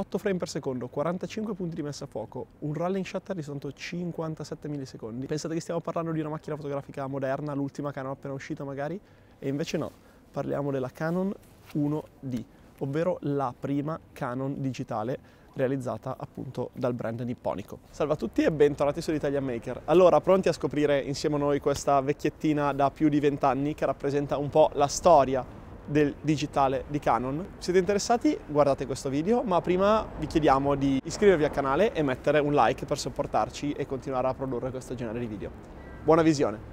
8 frame per secondo, 45 punti di messa a fuoco, un rolling shutter di soltanto 57 millisecondi. Pensate che stiamo parlando di una macchina fotografica moderna, l'ultima Canon appena uscita magari? E invece no, parliamo della Canon 1D, ovvero la prima Canon digitale realizzata appunto dal brand nipponico. Salve a tutti e bentornati su Italia Maker. Allora, pronti a scoprire insieme a noi questa vecchiettina da più di 20 anni che rappresenta un po' la storia del digitale di Canon. Siete interessati? Guardate questo video, ma prima vi chiediamo di iscrivervi al canale e mettere un like per supportarci e continuare a produrre questo genere di video. Buona visione!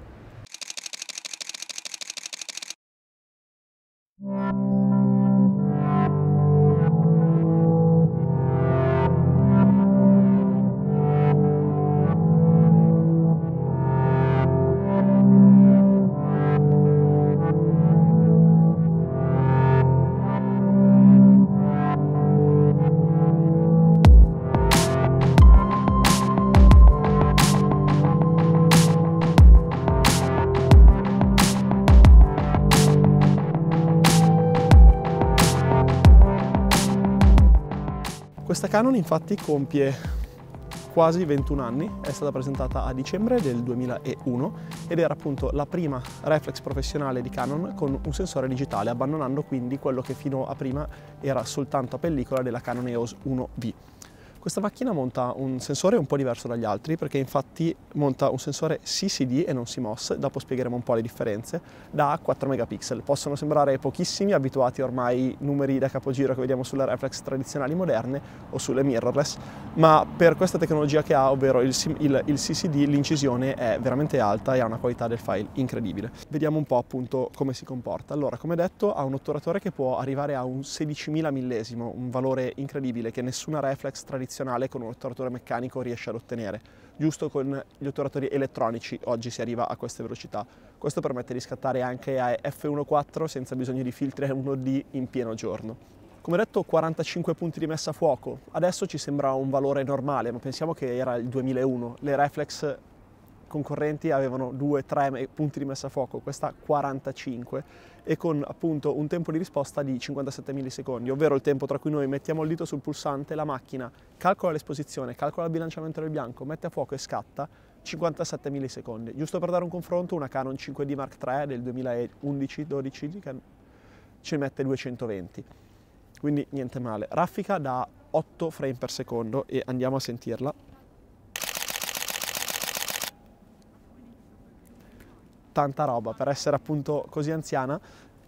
Questa Canon infatti compie quasi 21 anni, è stata presentata a dicembre del 2001 ed era appunto la prima reflex professionale di Canon con un sensore digitale, abbandonando quindi quello che fino a prima era soltanto a pellicola della Canon EOS 1V. Questa macchina monta un sensore un po' diverso dagli altri perché infatti monta un sensore CCD e non CMOS, dopo spiegheremo un po' le differenze, da 4 megapixel. Possono sembrare pochissimi, abituati ormai ai numeri da capogiro che vediamo sulle reflex tradizionali moderne o sulle mirrorless, ma per questa tecnologia che ha, ovvero il, il, il CCD, l'incisione è veramente alta e ha una qualità del file incredibile. Vediamo un po' appunto come si comporta. Allora, come detto, ha un otturatore che può arrivare a un 16.000 millesimo, un valore incredibile che nessuna reflex tradizionale tradizionale con un otturatore meccanico riesce ad ottenere. Giusto con gli otturatori elettronici oggi si arriva a queste velocità. Questo permette di scattare anche a F1.4 senza bisogno di filtri F1D in pieno giorno. Come detto 45 punti di messa a fuoco, adesso ci sembra un valore normale, ma pensiamo che era il 2001, le reflex concorrenti avevano 2-3 punti di messa a fuoco, questa 45 e con appunto un tempo di risposta di 57 millisecondi, ovvero il tempo tra cui noi mettiamo il dito sul pulsante, la macchina calcola l'esposizione, calcola il bilanciamento del bianco, mette a fuoco e scatta 57 millisecondi. Giusto per dare un confronto, una Canon 5D Mark III del 2011-12 ci mette 220. Quindi niente male. Raffica da 8 frame per secondo e andiamo a sentirla. tanta roba per essere appunto così anziana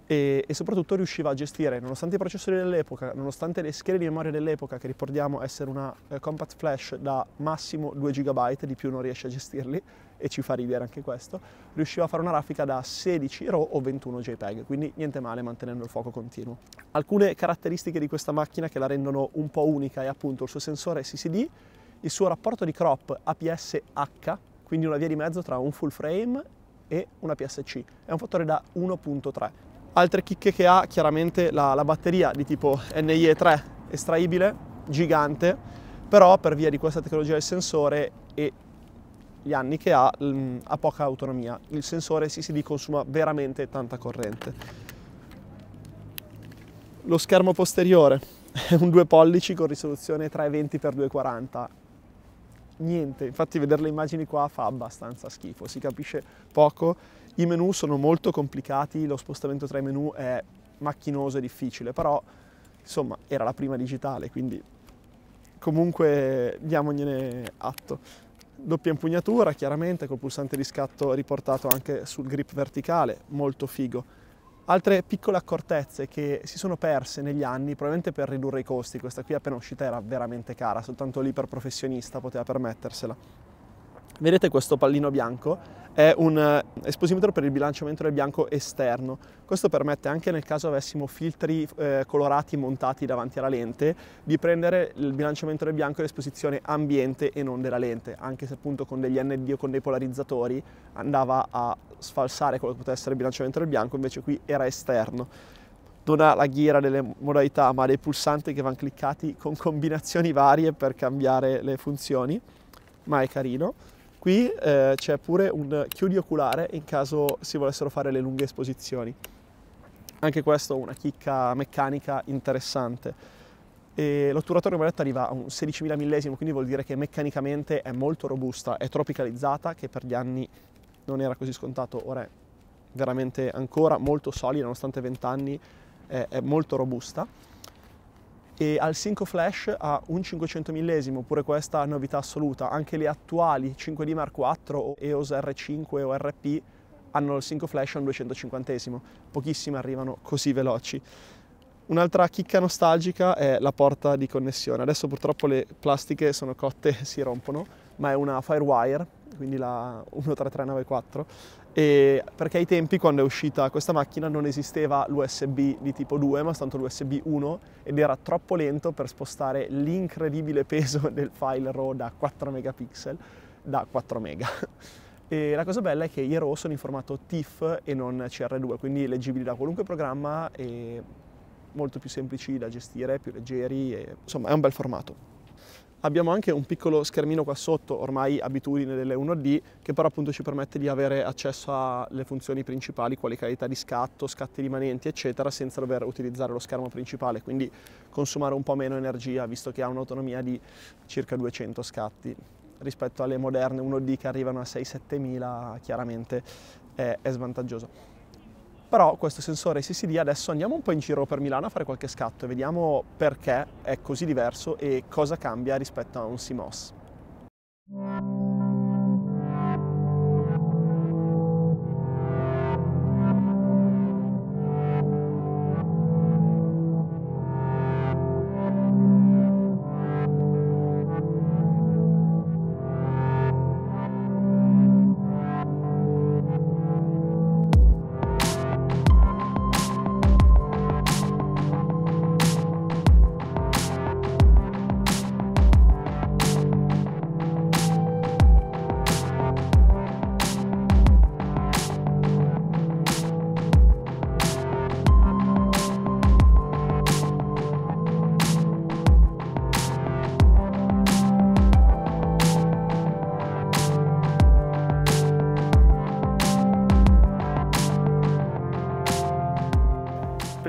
e, e soprattutto riusciva a gestire, nonostante i processori dell'epoca, nonostante le schede di memoria dell'epoca che ricordiamo essere una eh, compact flash da massimo 2 GB, di più non riesce a gestirli e ci fa ridere anche questo, riusciva a fare una raffica da 16 RAW o 21 JPEG, quindi niente male mantenendo il fuoco continuo. Alcune caratteristiche di questa macchina che la rendono un po' unica è appunto il suo sensore CCD, il suo rapporto di crop APS-H, quindi una via di mezzo tra un full frame e una PSC, è un fattore da 1.3. Altre chicche che ha chiaramente la, la batteria di tipo NIE3 estraibile, gigante, però per via di questa tecnologia del sensore e gli anni che ha, ha poca autonomia. Il sensore CCD consuma veramente tanta corrente. Lo schermo posteriore è un 2 pollici con risoluzione 320x240 niente, infatti vedere le immagini qua fa abbastanza schifo, si capisce poco, i menu sono molto complicati, lo spostamento tra i menu è macchinoso e difficile, però insomma era la prima digitale, quindi comunque diamogliene atto. Doppia impugnatura chiaramente col pulsante di scatto riportato anche sul grip verticale, molto figo Altre piccole accortezze che si sono perse negli anni, probabilmente per ridurre i costi, questa qui appena uscita era veramente cara, soltanto lì per professionista poteva permettersela. Vedete questo pallino bianco? È un eh, esposimetro per il bilanciamento del bianco esterno. Questo permette anche nel caso avessimo filtri eh, colorati montati davanti alla lente di prendere il bilanciamento del bianco e l'esposizione ambiente e non della lente, anche se appunto con degli ND o con dei polarizzatori andava a sfalsare quello che poteva essere il bilanciamento del bianco, invece qui era esterno non ha la ghiera delle modalità ma dei pulsanti che vanno cliccati con combinazioni varie per cambiare le funzioni ma è carino Qui eh, c'è pure un chiudi oculare in caso si volessero fare le lunghe esposizioni. Anche questo una chicca meccanica interessante. L'otturatore l'otturatore manetta arriva a un 16.000 millesimo, quindi vuol dire che meccanicamente è molto robusta, è tropicalizzata, che per gli anni non era così scontato, ora è veramente ancora molto solida, nonostante 20 anni, è, è molto robusta e al 5 Flash a un 500 millesimo, pure questa novità assoluta, anche le attuali 5D Mark IV o EOS R5 o RP hanno il 5 Flash a un 250esimo, pochissime arrivano così veloci. Un'altra chicca nostalgica è la porta di connessione, adesso purtroppo le plastiche sono cotte e si rompono, ma è una Firewire quindi la 13394, perché ai tempi quando è uscita questa macchina non esisteva l'USB di tipo 2 ma soltanto l'USB 1 ed era troppo lento per spostare l'incredibile peso del file RAW da 4 megapixel da 4 mega. E la cosa bella è che i RAW sono in formato TIFF e non CR2, quindi leggibili da qualunque programma e molto più semplici da gestire, più leggeri, e, insomma è un bel formato. Abbiamo anche un piccolo schermino qua sotto, ormai abitudine delle 1D, che però appunto ci permette di avere accesso alle funzioni principali, quali qualità di scatto, scatti rimanenti, eccetera, senza dover utilizzare lo schermo principale, quindi consumare un po' meno energia, visto che ha un'autonomia di circa 200 scatti. Rispetto alle moderne 1D che arrivano a 6-7 mila, chiaramente è, è svantaggioso però questo sensore SSD adesso andiamo un po' in giro per Milano a fare qualche scatto e vediamo perché è così diverso e cosa cambia rispetto a un CMOS.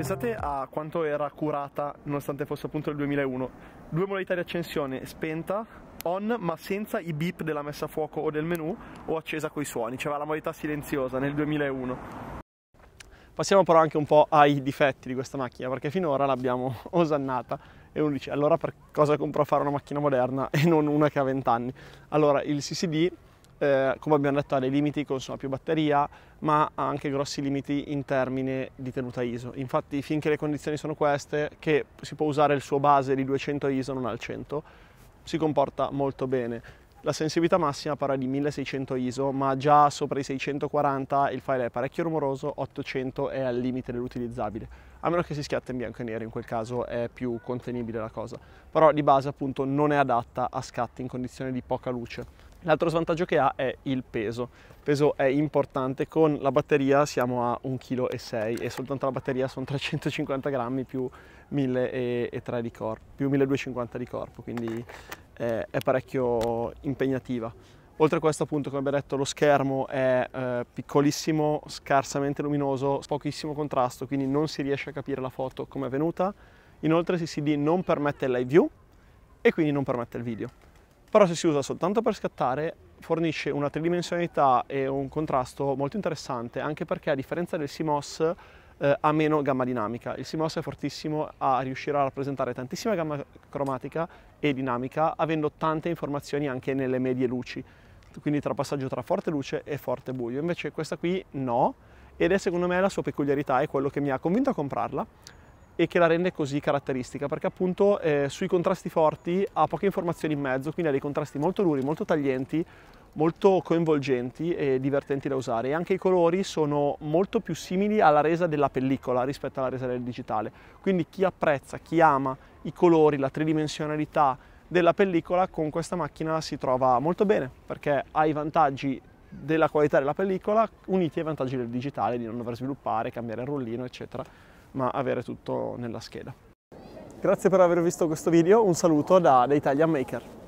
Pensate a quanto era curata nonostante fosse appunto il 2001. Due modalità di accensione, spenta, on ma senza i beep della messa a fuoco o del menu o accesa coi suoni, c'era la modalità silenziosa nel 2001. Passiamo però anche un po' ai difetti di questa macchina perché finora l'abbiamo osannata e uno dice allora per cosa compro a fare una macchina moderna e non una che ha 20 anni? Allora il CCD eh, come abbiamo detto ha dei limiti, consuma più batteria, ma ha anche grossi limiti in termini di tenuta ISO. Infatti finché le condizioni sono queste, che si può usare il suo base di 200 ISO, non al 100, si comporta molto bene. La sensibilità massima parla di 1600 ISO, ma già sopra i 640 il file è parecchio rumoroso, 800 è al limite dell'utilizzabile, a meno che si schiatta in bianco e nero, in quel caso è più contenibile la cosa. Però di base appunto non è adatta a scatti in condizioni di poca luce. L'altro svantaggio che ha è il peso. Il peso è importante, con la batteria siamo a 1,6 kg e soltanto la batteria sono 350 grammi più 1.003 di corpo, più 1.250 di corpo, quindi eh, è parecchio impegnativa. Oltre a questo appunto come abbiamo detto lo schermo è eh, piccolissimo, scarsamente luminoso, pochissimo contrasto quindi non si riesce a capire la foto come è venuta. Inoltre il CCD non permette il live view e quindi non permette il video. Però se si usa soltanto per scattare fornisce una tridimensionalità e un contrasto molto interessante anche perché a differenza del CMOS eh, ha meno gamma dinamica. Il CMOS è fortissimo a riuscire a rappresentare tantissima gamma cromatica e dinamica avendo tante informazioni anche nelle medie luci, quindi tra passaggio tra forte luce e forte buio. Invece questa qui no, ed è secondo me la sua peculiarità, è quello che mi ha convinto a comprarla e che la rende così caratteristica perché appunto eh, sui contrasti forti ha poche informazioni in mezzo, quindi ha dei contrasti molto duri, molto taglienti, molto coinvolgenti e divertenti da usare e anche i colori sono molto più simili alla resa della pellicola rispetto alla resa del digitale quindi chi apprezza, chi ama i colori, la tridimensionalità della pellicola con questa macchina si trova molto bene perché ha i vantaggi della qualità della pellicola uniti ai vantaggi del digitale di non dover sviluppare, cambiare il rullino eccetera ma avere tutto nella scheda. Grazie per aver visto questo video, un saluto da The Italian Maker.